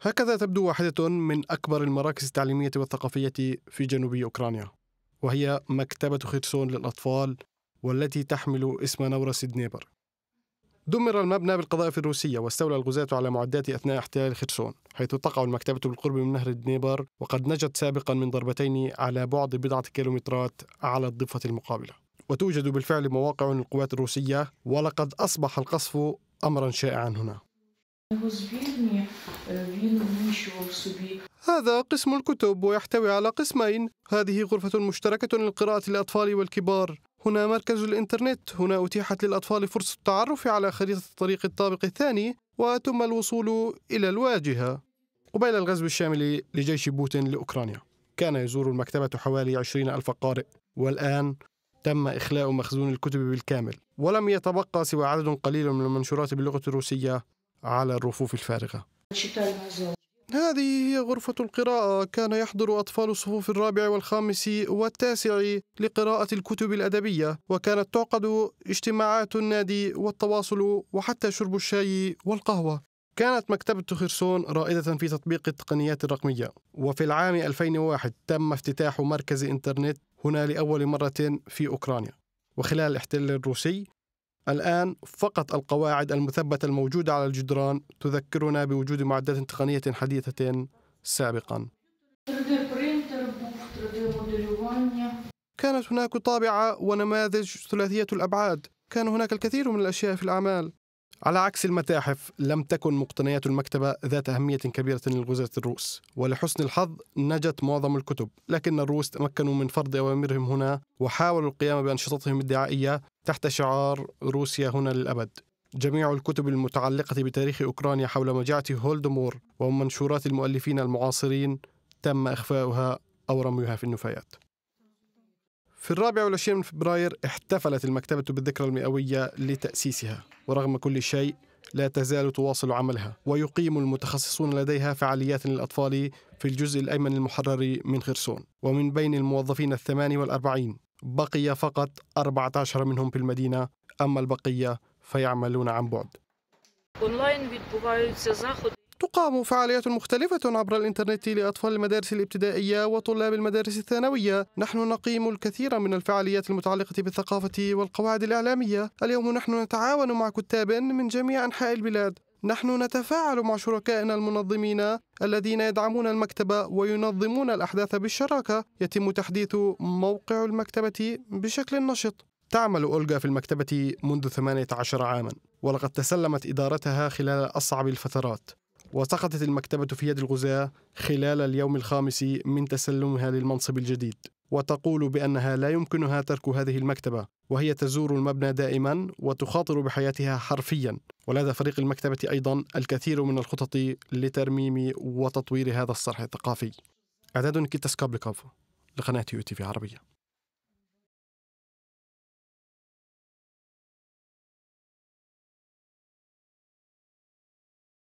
هكذا تبدو واحدة من أكبر المراكز التعليمية والثقافية في جنوب أوكرانيا وهي مكتبة خرسون للأطفال والتي تحمل اسم نورا سيدنيبر دمر المبنى بالقذائف الروسية واستولى الغزاة على معدات أثناء احتلال خرسون حيث تقع المكتبة بالقرب من نهر دنيبر وقد نجت سابقا من ضربتين على بعد بضعة كيلومترات على الضفة المقابلة وتوجد بالفعل مواقع للقوات الروسية ولقد أصبح القصف أمرا شائعا هنا آه، هذا قسم الكتب ويحتوي على قسمين هذه غرفة مشتركة للقراءة للأطفال والكبار هنا مركز الإنترنت هنا أتيحت للأطفال فرصة التعرف على خريطة الطريق الطابق الثاني وتم الوصول إلى الواجهة قبيل الغزو الشامل لجيش بوتين لأوكرانيا كان يزور المكتبة حوالي 20 ألف قارئ والآن تم إخلاء مخزون الكتب بالكامل ولم يتبقى سوى عدد قليل من المنشورات باللغة الروسية على الرفوف الفارغة هذه هي غرفة القراءة كان يحضر أطفال الصفوف الرابع والخامس والتاسع لقراءة الكتب الأدبية وكانت تعقد اجتماعات النادي والتواصل وحتى شرب الشاي والقهوة كانت مكتبة خرسون رائدة في تطبيق التقنيات الرقمية وفي العام 2001 تم افتتاح مركز إنترنت هنا لأول مرة في أوكرانيا وخلال الاحتلال الروسي الآن فقط القواعد المثبتة الموجودة على الجدران تذكرنا بوجود معدات تقنية حديثة سابقا كانت هناك طابعة ونماذج ثلاثية الأبعاد كان هناك الكثير من الأشياء في الأعمال على عكس المتاحف لم تكن مقتنيات المكتبة ذات أهمية كبيرة للغزاة الروس ولحسن الحظ نجت معظم الكتب لكن الروس تمكنوا من فرض أوامرهم هنا وحاولوا القيام بأنشطتهم الدعائية تحت شعار روسيا هنا للأبد جميع الكتب المتعلقة بتاريخ أوكرانيا حول مجاعة هولدمور ومنشورات المؤلفين المعاصرين تم إخفاؤها أو رميها في النفايات في الرابع والعشرين من فبراير احتفلت المكتبة بالذكرى المئوية لتأسيسها ورغم كل شيء لا تزال تواصل عملها ويقيم المتخصصون لديها فعاليات للأطفال في الجزء الأيمن المحرر من خرسون ومن بين الموظفين الثماني والأربعين بقي فقط 14 منهم في المدينة أما البقية فيعملون عن بعد تقام فعاليات مختلفة عبر الإنترنت لأطفال المدارس الابتدائية وطلاب المدارس الثانوية نحن نقيم الكثير من الفعاليات المتعلقة بالثقافة والقواعد الإعلامية اليوم نحن نتعاون مع كتاب من جميع أنحاء البلاد نحن نتفاعل مع شركائنا المنظمين الذين يدعمون المكتبة وينظمون الأحداث بالشراكة يتم تحديث موقع المكتبة بشكل نشط تعمل أولغا في المكتبة منذ 18 عاما ولقد تسلمت إدارتها خلال أصعب الفترات وسقطت المكتبة في يد الغزاة خلال اليوم الخامس من تسلمها للمنصب الجديد وتقول بأنها لا يمكنها ترك هذه المكتبة وهي تزور المبنى دائما وتخاطر بحياتها حرفيا ولدى فريق المكتبة أيضا الكثير من الخطط لترميم وتطوير هذا الصرح الثقافي أعداد كيتاس سكابليكوف لقناة يوتي في عربية